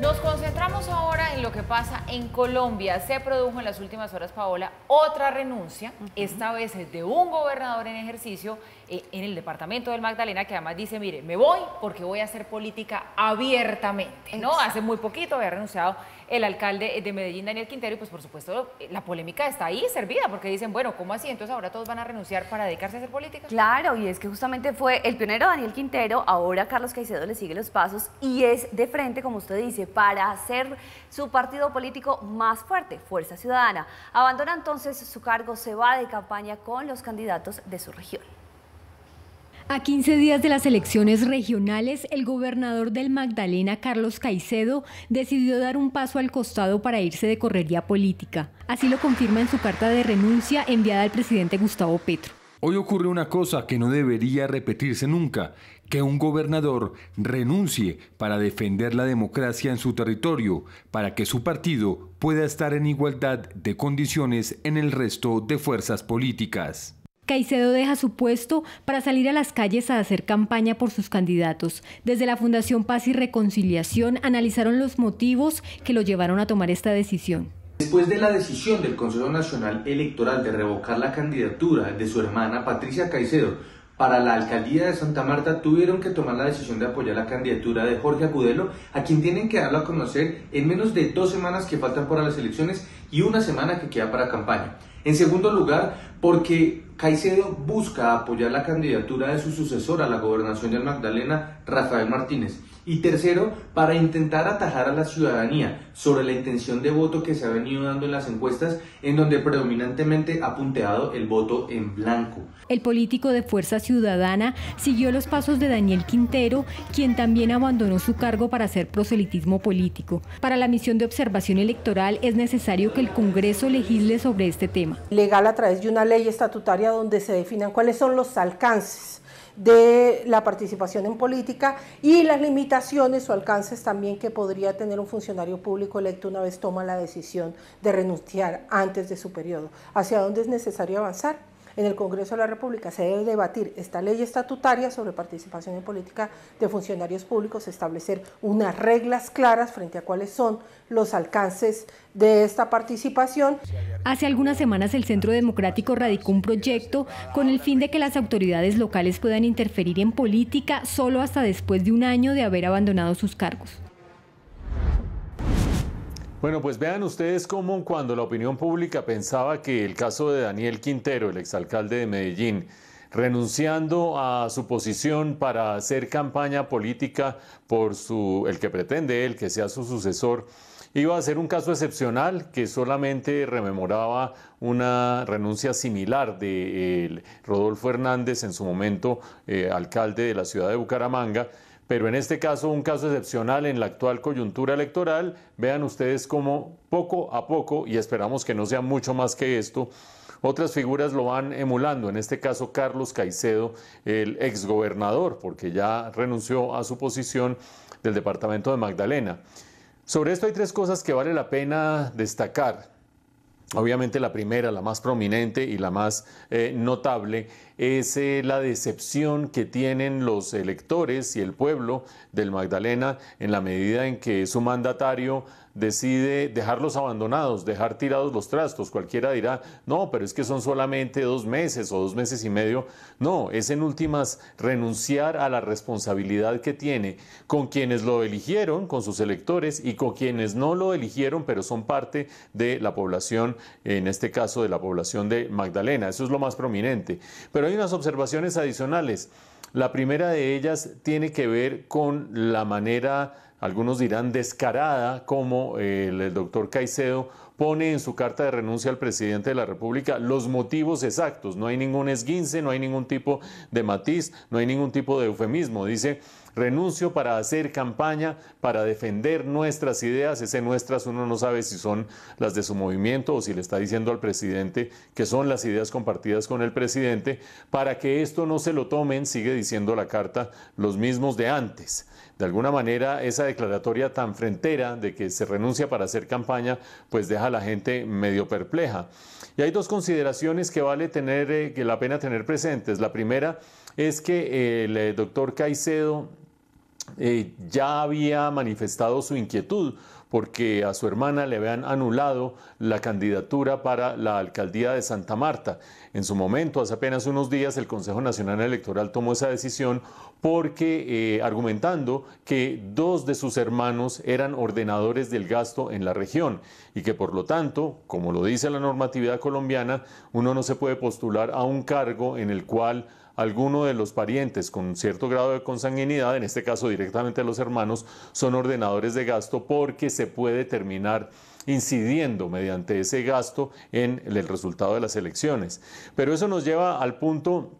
Nos concentramos ahora en lo que pasa en Colombia. Se produjo en las últimas horas, Paola, otra renuncia, esta vez de un gobernador en ejercicio eh, en el departamento del Magdalena, que además dice, mire, me voy porque voy a hacer política abiertamente. ¿no? Hace muy poquito había renunciado el alcalde de Medellín, Daniel Quintero, y pues por supuesto la polémica está ahí servida, porque dicen, bueno, ¿cómo así? Entonces ahora todos van a renunciar para dedicarse a hacer política. Claro, y es que justamente fue el pionero Daniel Quintero, ahora Carlos Caicedo le sigue los pasos y es de frente, como usted dice, para hacer su partido político más fuerte, Fuerza Ciudadana. Abandona entonces su cargo, se va de campaña con los candidatos de su región. A 15 días de las elecciones regionales, el gobernador del Magdalena, Carlos Caicedo, decidió dar un paso al costado para irse de correría política. Así lo confirma en su carta de renuncia enviada al presidente Gustavo Petro. Hoy ocurre una cosa que no debería repetirse nunca, que un gobernador renuncie para defender la democracia en su territorio, para que su partido pueda estar en igualdad de condiciones en el resto de fuerzas políticas. Caicedo deja su puesto para salir a las calles a hacer campaña por sus candidatos. Desde la Fundación Paz y Reconciliación analizaron los motivos que lo llevaron a tomar esta decisión. Después de la decisión del Consejo Nacional Electoral de revocar la candidatura de su hermana Patricia Caicedo para la alcaldía de Santa Marta, tuvieron que tomar la decisión de apoyar la candidatura de Jorge Agudelo, a quien tienen que darlo a conocer en menos de dos semanas que faltan para las elecciones y una semana que queda para campaña. En segundo lugar, porque Caicedo busca apoyar la candidatura de su sucesor a la gobernación del Magdalena, Rafael Martínez, y tercero, para intentar atajar a la ciudadanía sobre la intención de voto que se ha venido dando en las encuestas, en donde predominantemente ha punteado el voto en blanco. El político de Fuerza Ciudadana siguió los pasos de Daniel Quintero, quien también abandonó su cargo para hacer proselitismo político. Para la misión de observación electoral es necesario que el Congreso legisle sobre este tema. Legal a través de una ley estatutaria donde se definan cuáles son los alcances de la participación en política y las limitaciones o alcances también que podría tener un funcionario público electo una vez toma la decisión de renunciar antes de su periodo. ¿Hacia dónde es necesario avanzar? en el Congreso de la República se debe debatir esta ley estatutaria sobre participación en política de funcionarios públicos, establecer unas reglas claras frente a cuáles son los alcances de esta participación. Hace algunas semanas el Centro Democrático radicó un proyecto con el fin de que las autoridades locales puedan interferir en política solo hasta después de un año de haber abandonado sus cargos. Bueno, pues vean ustedes cómo cuando la opinión pública pensaba que el caso de Daniel Quintero, el exalcalde de Medellín, renunciando a su posición para hacer campaña política por su, el que pretende él que sea su sucesor, iba a ser un caso excepcional que solamente rememoraba una renuncia similar de eh, Rodolfo Hernández en su momento eh, alcalde de la ciudad de Bucaramanga pero en este caso un caso excepcional en la actual coyuntura electoral. Vean ustedes cómo poco a poco, y esperamos que no sea mucho más que esto, otras figuras lo van emulando, en este caso Carlos Caicedo, el exgobernador, porque ya renunció a su posición del departamento de Magdalena. Sobre esto hay tres cosas que vale la pena destacar. Obviamente la primera, la más prominente y la más eh, notable es eh, la decepción que tienen los electores y el pueblo del Magdalena en la medida en que su mandatario decide dejarlos abandonados, dejar tirados los trastos. Cualquiera dirá, no, pero es que son solamente dos meses o dos meses y medio. No, es en últimas renunciar a la responsabilidad que tiene con quienes lo eligieron, con sus electores, y con quienes no lo eligieron, pero son parte de la población, en este caso de la población de Magdalena. Eso es lo más prominente. Pero hay unas observaciones adicionales. La primera de ellas tiene que ver con la manera, algunos dirán descarada, como eh, el, doctor Caicedo pone en su carta de renuncia al presidente de la República los motivos exactos. No hay ningún esguince, no hay ningún tipo de matiz, no hay ningún tipo de eufemismo. Dice, Renuncio para hacer campaña, para defender nuestras ideas. Ese nuestras uno no sabe si son las de su movimiento o si le está diciendo al presidente que son las ideas compartidas con el presidente. Para que esto no se lo tomen, sigue diciendo la carta, los mismos de antes. De alguna manera, esa declaratoria tan frentera de que se renuncia para hacer campaña, pues deja a la gente medio perpleja. Y hay dos consideraciones que vale tener, eh, que la pena tener presentes. La primera es que el eh, doctor Caicedo eh, ya había manifestado su inquietud porque a su hermana le habían anulado la candidatura para la alcaldía de Santa Marta. En su momento, hace apenas unos días, el Consejo Nacional Electoral tomó esa decisión porque eh, argumentando que dos de sus hermanos eran ordenadores del gasto en la región y que por lo tanto, como lo dice la normatividad colombiana, uno no se puede postular a un cargo en el cual alguno de los parientes con cierto grado de consanguinidad, en este caso directamente los hermanos, son ordenadores de gasto porque se puede terminar incidiendo mediante ese gasto en el resultado de las elecciones. Pero eso nos lleva al punto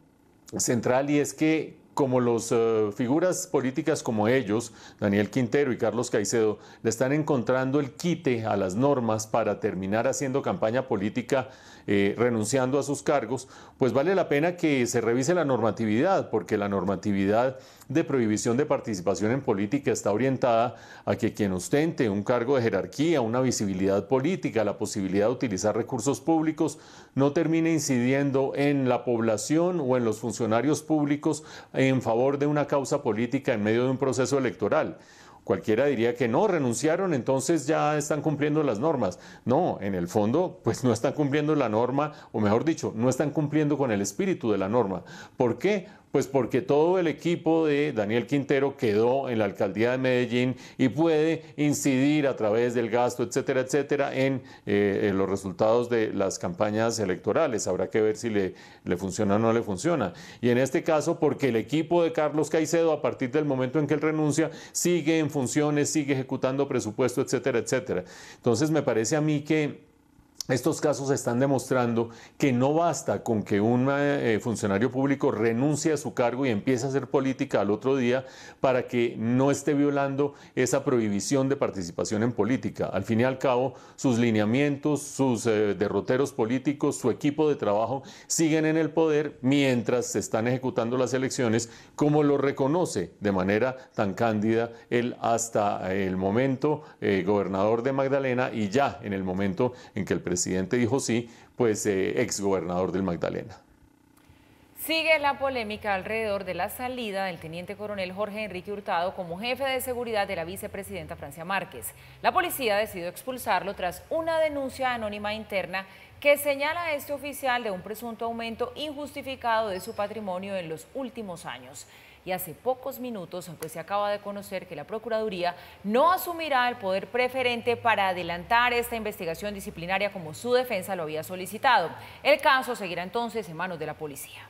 central y es que como las eh, figuras políticas como ellos, Daniel Quintero y Carlos Caicedo, le están encontrando el quite a las normas para terminar haciendo campaña política eh, renunciando a sus cargos, pues vale la pena que se revise la normatividad, porque la normatividad de prohibición de participación en política está orientada a que quien ostente un cargo de jerarquía, una visibilidad política, la posibilidad de utilizar recursos públicos, no termine incidiendo en la población o en los funcionarios públicos en favor de una causa política en medio de un proceso electoral. Cualquiera diría que no, renunciaron, entonces ya están cumpliendo las normas. No, en el fondo, pues no están cumpliendo la norma, o mejor dicho, no están cumpliendo con el espíritu de la norma. ¿Por qué? Pues porque todo el equipo de Daniel Quintero quedó en la alcaldía de Medellín y puede incidir a través del gasto, etcétera, etcétera, eh, en, los resultados de las campañas electorales. Habrá que ver si le, le funciona o no le funciona. Y en este caso, porque el equipo de Carlos Caicedo, a partir del momento en que él renuncia, sigue en funciones, sigue ejecutando presupuesto, etcétera, etcétera. Entonces, me parece a mí que estos casos están demostrando que no basta con que un eh, eh, funcionario público renuncie a su cargo y empiece a hacer política al otro día para que no esté violando esa prohibición de participación en política. Al fin y al cabo, sus lineamientos, sus eh, derroteros políticos, su equipo de trabajo siguen en el poder mientras se están ejecutando las elecciones, como lo reconoce de manera tan cándida el hasta el momento gobernador de Magdalena y ya en el momento en que el presidente presidente dijo sí, pues ex eh, exgobernador del Magdalena. Sigue la polémica alrededor de la salida del teniente coronel Jorge Enrique Hurtado como jefe de seguridad de la vicepresidenta Francia Márquez. La policía decidió expulsarlo tras una denuncia anónima interna que señala a este oficial de un presunto aumento injustificado de su patrimonio en los últimos años y hace pocos minutos aunque se acaba de conocer que la Procuraduría no asumirá el poder preferente para adelantar esta investigación disciplinaria como su defensa lo había solicitado. El caso seguirá entonces en manos de la policía.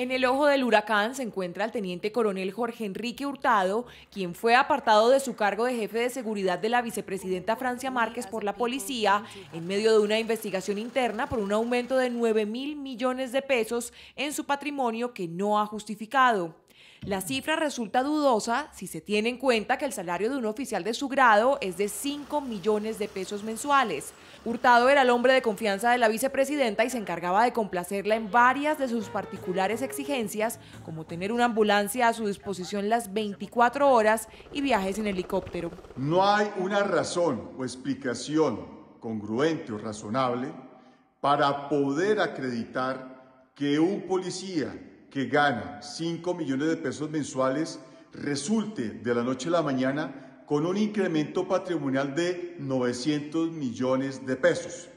En el ojo del huracán se encuentra el teniente coronel Jorge Enrique Hurtado, quien fue apartado de su cargo de jefe de seguridad de la vicepresidenta Francia Márquez por la policía en medio de una investigación interna por un aumento de 9 mil millones de pesos en su patrimonio que no ha justificado. La cifra resulta dudosa si se tiene en cuenta que el salario de un oficial de su grado es de 5 millones de pesos mensuales. Hurtado era el hombre de confianza de la vicepresidenta y se encargaba de complacerla en varias de sus particulares exigencias, como tener una ambulancia a su disposición las 24 horas y viajes en helicóptero. No hay una razón o explicación congruente o razonable para poder acreditar que un policía que gana 5 millones de pesos mensuales resulte de la noche a la mañana con un incremento patrimonial de 900 millones de pesos.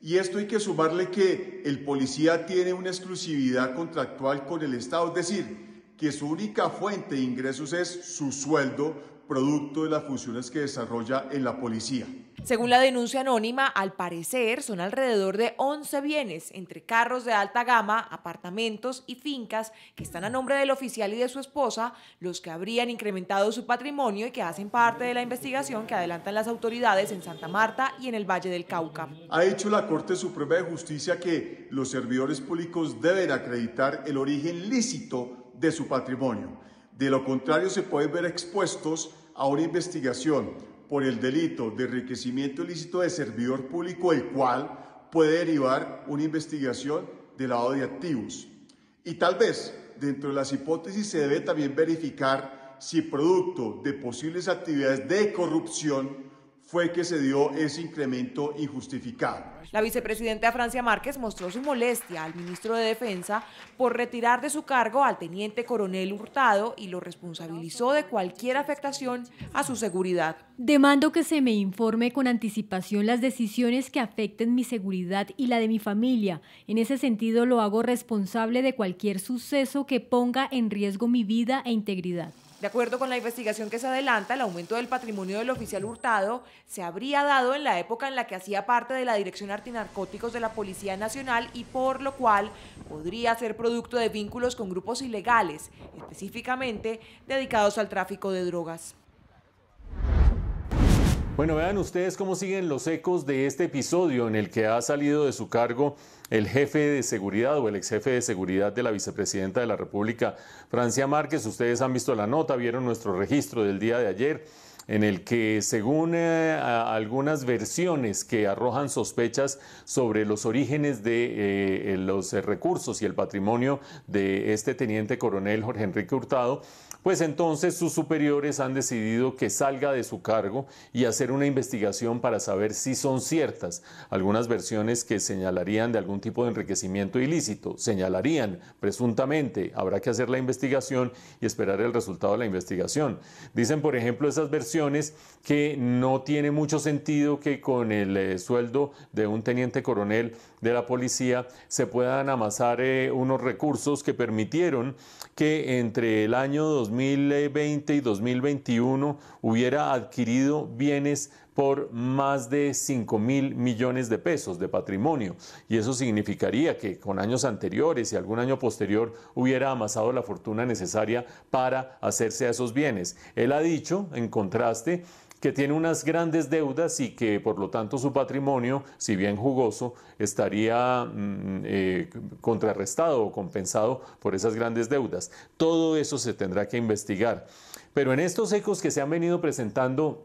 Y esto hay que sumarle que el policía tiene una exclusividad contractual con el Estado, es decir, que su única fuente de ingresos es su sueldo, producto de las funciones que desarrolla en la policía. Según la denuncia anónima, al parecer son alrededor de 11 bienes, entre carros de alta gama, apartamentos y fincas que están a nombre del oficial y de su esposa, los que habrían incrementado su patrimonio y que hacen parte de la investigación que adelantan las autoridades en Santa Marta y en el Valle del Cauca. Ha hecho la Corte Suprema de Justicia que los servidores públicos deben acreditar el origen lícito de su patrimonio de lo contrario, se pueden ver expuestos a una investigación por el delito de enriquecimiento ilícito de servidor público, el cual puede derivar una investigación de lavado de activos. Y tal vez, dentro de las hipótesis, se debe también verificar si producto de posibles actividades de corrupción fue que se dio ese incremento injustificado. La vicepresidenta Francia Márquez mostró su molestia al ministro de Defensa por retirar de su cargo al teniente coronel Hurtado y lo responsabilizó de cualquier afectación a su seguridad. Demando que se me informe con anticipación las decisiones que afecten mi seguridad y la de mi familia. En ese sentido lo hago responsable de cualquier suceso que ponga en riesgo mi vida e integridad. De acuerdo con la investigación que se adelanta, el aumento del patrimonio del oficial Hurtado se habría dado en la época en la que hacía parte de la Dirección Antinarcóticos de la Policía Nacional y por lo cual podría ser producto de vínculos con grupos ilegales, específicamente dedicados al tráfico de drogas. Bueno, vean ustedes cómo siguen los ecos de este episodio en el que ha salido de su cargo el jefe de seguridad o el ex jefe de seguridad de la vicepresidenta de la República, Francia Márquez. Ustedes han visto la nota, vieron nuestro registro del día de ayer en el que según eh, algunas versiones que arrojan sospechas sobre los orígenes de eh, los recursos y el patrimonio de este teniente coronel Jorge Enrique Hurtado, pues entonces sus superiores han decidido que salga de su cargo y hacer una investigación para saber si son ciertas algunas versiones que señalarían de algún tipo de enriquecimiento ilícito. Señalarían, presuntamente, habrá que hacer la investigación y esperar el resultado de la investigación. Dicen, por ejemplo, esas versiones que no tiene mucho sentido que con el eh, sueldo de un teniente coronel de la policía se puedan amasar eh, unos recursos que permitieron que entre el año 2020 y 2021 hubiera adquirido bienes por más de 5 mil millones de pesos de patrimonio. Y eso significaría que con años anteriores y algún año posterior hubiera amasado la fortuna necesaria para hacerse a esos bienes. Él ha dicho, en contraste, que tiene unas grandes deudas y que por lo tanto su patrimonio, si bien jugoso, estaría mm, eh, contrarrestado o compensado por esas grandes deudas. Todo eso se tendrá que investigar. Pero en estos ecos que se han venido presentando,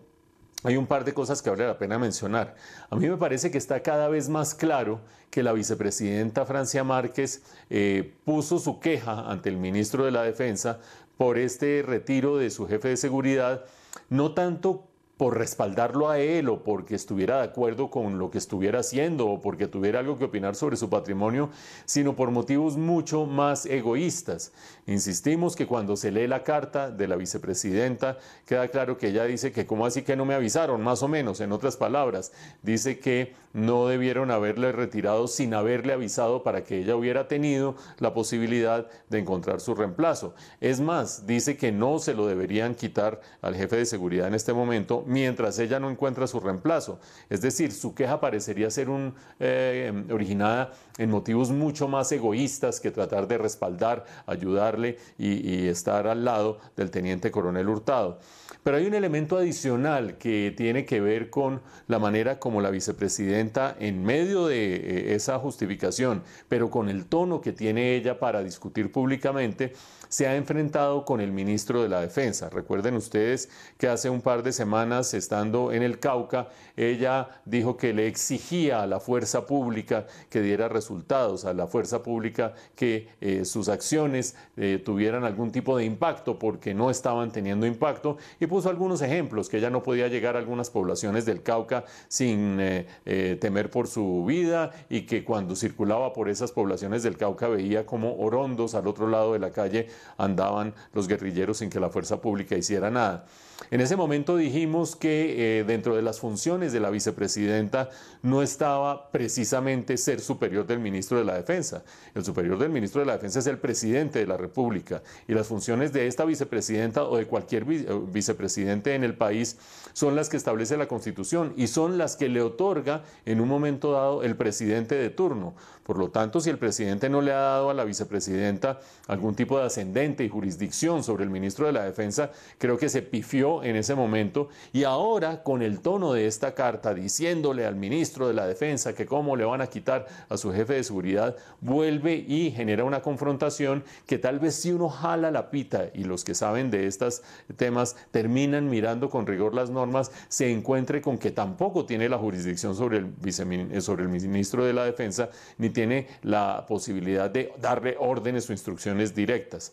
hay un par de cosas que vale la pena mencionar. A mí me parece que está cada vez más claro que la vicepresidenta Francia Márquez eh, puso su queja ante el ministro de la Defensa por este retiro de su jefe de seguridad, no tanto por respaldarlo a él o porque estuviera de acuerdo con lo que estuviera haciendo o porque tuviera algo que opinar sobre su patrimonio, sino por motivos mucho más egoístas. Insistimos que cuando se lee la carta de la vicepresidenta, queda claro que ella dice que cómo así que no me avisaron, más o menos, en otras palabras, dice que no debieron haberle retirado sin haberle avisado para que ella hubiera tenido la posibilidad de encontrar su reemplazo. Es más, dice que no se lo deberían quitar al jefe de seguridad en este momento mientras ella no encuentra su reemplazo. Es decir, su queja parecería ser un, eh, originada en motivos mucho más egoístas que tratar de respaldar, ayudarle y, y estar al lado del teniente coronel Hurtado. Pero hay un elemento adicional que tiene que ver con la manera como la vicepresidenta en medio de eh, esa justificación, pero con el tono que tiene ella para discutir públicamente, se ha enfrentado con el ministro de la Defensa. Recuerden ustedes que hace un par de semanas, estando en el Cauca, ella dijo que le exigía a la fuerza pública que diera resultados, a la fuerza pública que eh, sus acciones eh, tuvieran algún tipo de impacto, porque no estaban teniendo impacto, y puso algunos ejemplos, que ella no podía llegar a algunas poblaciones del Cauca sin eh, temer por su vida y que cuando circulaba por esas poblaciones del Cauca veía como orondos al otro lado de la calle andaban los guerrilleros sin que la fuerza pública hiciera nada. En ese momento dijimos que eh, dentro de las funciones de la vicepresidenta no estaba precisamente ser superior del ministro de la Defensa. El superior del ministro de la Defensa es el presidente de la República y las funciones de esta vicepresidenta o de cualquier eh, vicepresidente en el país son las que establece la Constitución y son las que le otorga en un momento dado el presidente de turno. Por lo tanto, si el presidente no le ha dado a la vicepresidenta algún tipo de ascendente y jurisdicción sobre el ministro de la Defensa, creo que se pifió en ese momento y ahora con el tono de esta carta diciéndole al ministro de la Defensa que cómo le van a quitar a su jefe de seguridad, vuelve y genera una confrontación que tal vez si uno jala la pita y los que saben de estos temas terminan mirando con rigor las normas, se encuentre con que tampoco tiene la jurisdicción sobre el, eh, sobre el ministro de la Defensa ni tiene la posibilidad de darle órdenes o instrucciones directas.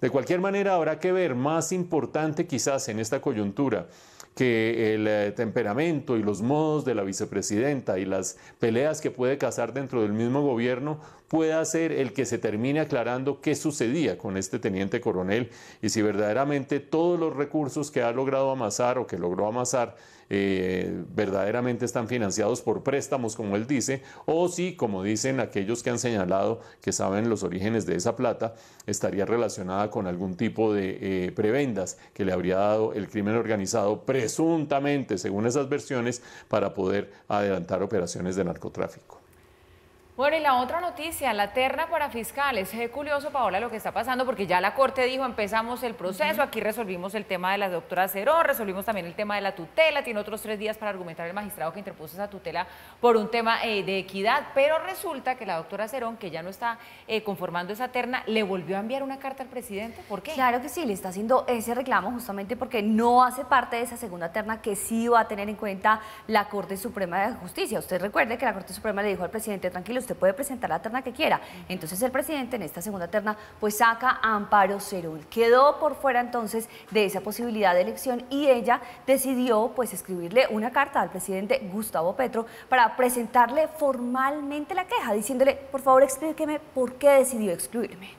De cualquier manera, habrá que ver, más importante quizás en esta coyuntura, que el eh, temperamento y los modos de la vicepresidenta y las peleas que puede cazar dentro del mismo gobierno pueda ser el que se termine aclarando qué sucedía con este teniente coronel y si verdaderamente todos los recursos que ha logrado amasar o que logró amasar eh, verdaderamente están financiados por préstamos, como él dice, o si, como dicen aquellos que han señalado que saben los orígenes de esa plata, estaría relacionada con algún tipo de eh, prebendas que le habría dado el crimen organizado, presuntamente, según esas versiones, para poder adelantar operaciones de narcotráfico. Bueno, y la otra noticia, la terna para fiscales. Es curioso, Paola, lo que está pasando, porque ya la Corte dijo, empezamos el proceso, aquí resolvimos el tema de la doctora Cerón, resolvimos también el tema de la tutela, tiene otros tres días para argumentar el magistrado que interpuso esa tutela por un tema eh, de equidad, pero resulta que la doctora Cerón, que ya no está eh, conformando esa terna, le volvió a enviar una carta al presidente. ¿Por qué? Claro que sí, le está haciendo ese reclamo justamente porque no hace parte de esa segunda terna que sí va a tener en cuenta la Corte Suprema de Justicia. Usted recuerde que la Corte Suprema le dijo al presidente, tranquilo, usted puede presentar la terna que quiera. Entonces el presidente en esta segunda terna pues saca a Amparo Cerul Quedó por fuera entonces de esa posibilidad de elección y ella decidió pues escribirle una carta al presidente Gustavo Petro para presentarle formalmente la queja, diciéndole por favor explíqueme por qué decidió excluirme.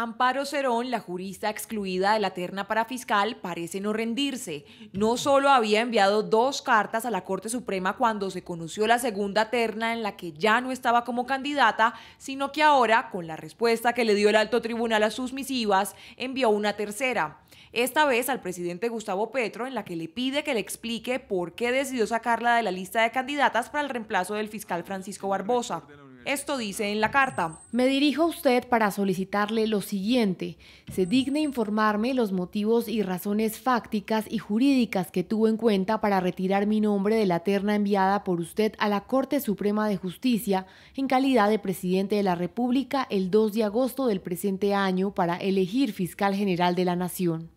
Amparo Cerón, la jurista excluida de la terna para fiscal, parece no rendirse. No solo había enviado dos cartas a la Corte Suprema cuando se conoció la segunda terna en la que ya no estaba como candidata, sino que ahora, con la respuesta que le dio el alto tribunal a sus misivas, envió una tercera. Esta vez al presidente Gustavo Petro, en la que le pide que le explique por qué decidió sacarla de la lista de candidatas para el reemplazo del fiscal Francisco Barbosa. Esto dice en la carta. Me dirijo a usted para solicitarle lo siguiente. Se digne informarme los motivos y razones fácticas y jurídicas que tuvo en cuenta para retirar mi nombre de la terna enviada por usted a la Corte Suprema de Justicia en calidad de presidente de la República el 2 de agosto del presente año para elegir fiscal general de la Nación.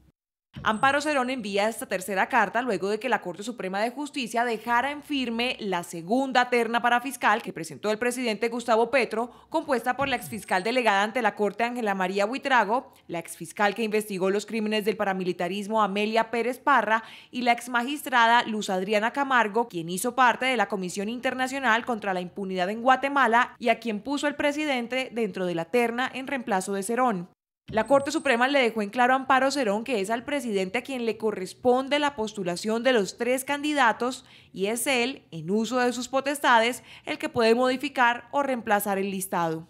Amparo Cerón envía esta tercera carta luego de que la Corte Suprema de Justicia dejara en firme la segunda terna para fiscal que presentó el presidente Gustavo Petro, compuesta por la exfiscal delegada ante la Corte Ángela María Buitrago, la exfiscal que investigó los crímenes del paramilitarismo Amelia Pérez Parra y la exmagistrada Luz Adriana Camargo, quien hizo parte de la Comisión Internacional contra la Impunidad en Guatemala y a quien puso el presidente dentro de la terna en reemplazo de Cerón. La Corte Suprema le dejó en claro a Amparo Cerón que es al presidente a quien le corresponde la postulación de los tres candidatos y es él, en uso de sus potestades, el que puede modificar o reemplazar el listado.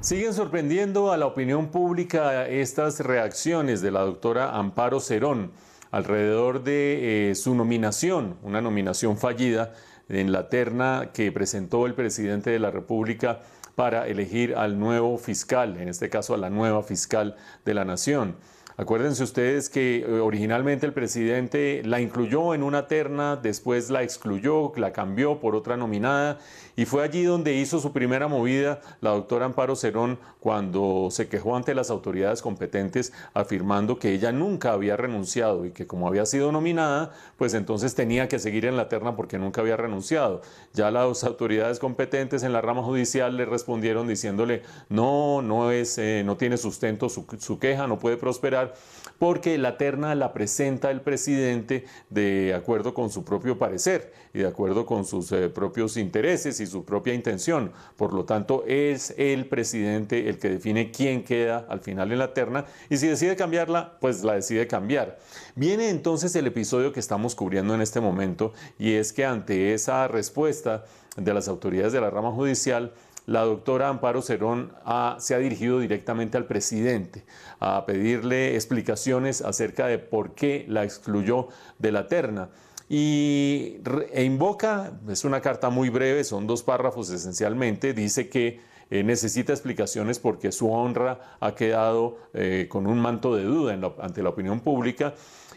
Siguen sorprendiendo a la opinión pública estas reacciones de la doctora Amparo Cerón alrededor de eh, su nominación, una nominación fallida en la terna que presentó el presidente de la República para elegir al nuevo fiscal, en este caso a la nueva fiscal de la nación. Acuérdense ustedes que eh, originalmente el presidente la incluyó en una terna, después la excluyó, la cambió por otra nominada y fue allí donde hizo su primera movida la doctora Amparo Cerón cuando se quejó ante las autoridades competentes afirmando que ella nunca había renunciado y que como había sido nominada, pues entonces tenía que seguir en la terna porque nunca había renunciado. Ya las autoridades competentes en la rama judicial le respondieron diciéndole, no, no, es, eh, no tiene sustento su, queja, no puede prosperar, porque la terna la presenta el presidente de acuerdo con su propio parecer y de acuerdo con sus eh, propios intereses su propia intención. Por lo tanto, es el presidente el que define quién queda al final en la terna y si decide cambiarla, pues la decide cambiar. Viene entonces el episodio que estamos cubriendo en este momento y es que ante esa respuesta de las autoridades de la rama judicial, la doctora Amparo Cerón ah, se ha dirigido directamente al presidente a pedirle explicaciones acerca de por qué la excluyó de la terna y e invoca, es una carta muy breve, son dos párrafos esencialmente, dice que eh, necesita explicaciones porque su honra ha quedado eh, con un manto de duda ante la opinión pública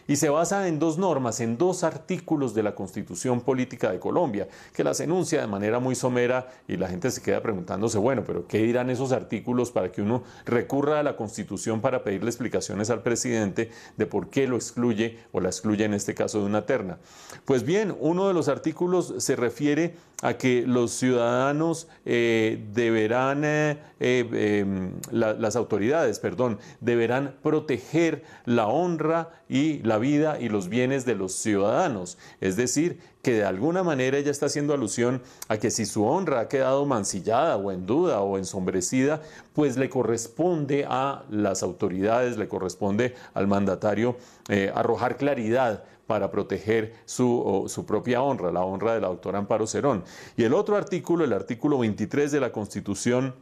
y se basa en dos normas, en dos artículos de la Constitución Política de Colombia, que las enuncia de manera muy somera y la gente se queda preguntándose, bueno, pero ¿qué dirán esos artículos para que uno recurra a la Constitución para pedirle explicaciones al presidente de por qué lo excluye o la excluye en este caso de una terna? Pues bien, uno de los artículos se refiere a que los ciudadanos eh, deberán, eh, eh, em, las autoridades, perdón, deberán proteger la honra y la vida y los bienes de los ciudadanos. Es decir, que de alguna manera ella está haciendo alusión a que si su honra ha quedado mancillada o en duda o ensombrecida, pues le corresponde a las autoridades, le corresponde al mandatario eh, arrojar claridad para proteger su, su, propia honra, la honra de la doctora Amparo Cerón. Y el otro artículo, el artículo 23 de la Constitución,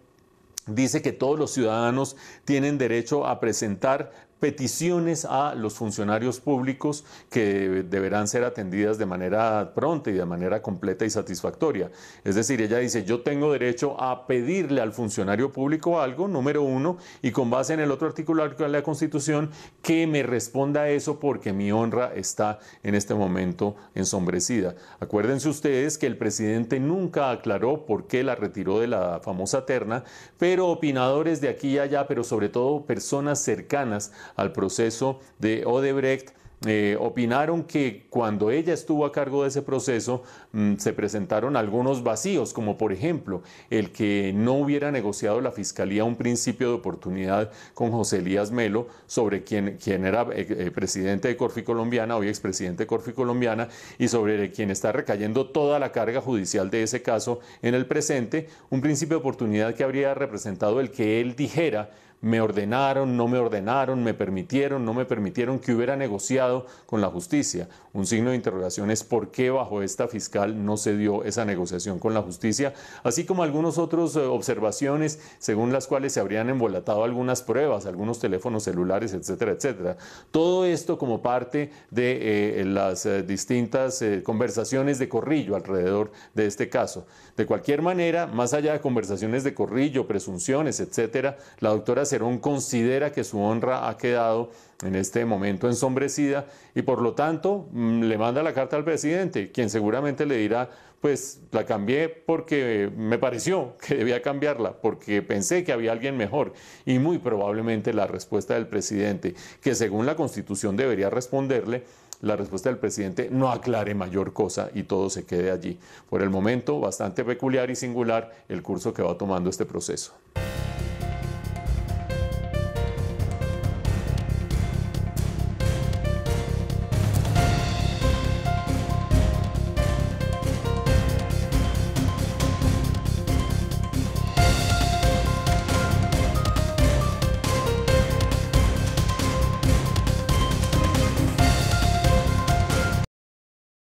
dice que todos los ciudadanos tienen derecho a presentar peticiones a los funcionarios públicos que deberán ser atendidas de manera pronta y de manera completa y satisfactoria. Es decir, ella dice, yo tengo derecho a pedirle al funcionario público algo, número uno, y con base en el otro artículo de la Constitución, que me responda a eso porque mi honra está en este momento ensombrecida. Acuérdense ustedes que el presidente nunca aclaró por qué la retiró de la famosa terna, pero opinadores de aquí y allá, pero sobre todo personas cercanas al proceso de Odebrecht eh, opinaron que cuando ella estuvo a cargo de ese proceso Mm, se presentaron algunos vacíos, como por ejemplo el que no hubiera negociado la Fiscalía un principio de oportunidad con José Elías Melo, sobre quien, quien era eh, eh, presidente de Corfi Colombiana, hoy expresidente de Corfi Colombiana, y sobre quien está recayendo toda la carga judicial de ese caso en el presente, un principio de oportunidad que habría representado el que él dijera me ordenaron, no me ordenaron, me permitieron, no me permitieron que hubiera negociado con la justicia. Un signo de interrogación es por qué bajo esta fiscalía no se dio esa negociación con la justicia, así como algunas otras eh, observaciones según las cuales se habrían embolatado algunas pruebas, algunos teléfonos celulares, etcétera, etcétera. Todo esto como parte de eh, las eh, distintas conversaciones de corrillo alrededor de este caso. De cualquier manera, más allá de conversaciones de corrillo, presunciones, etcétera, la doctora Cerón considera que su honra ha quedado en este momento ensombrecida y por lo tanto mm, le manda la carta al presidente, quien seguramente le dirá, pues la cambié porque me pareció que debía cambiarla, porque pensé que había alguien mejor. Y muy probablemente la respuesta del presidente, que según la constitución debería responderle, la respuesta del presidente no aclare mayor cosa y todo se quede allí. Por el momento, bastante peculiar y singular el curso que va tomando este proceso.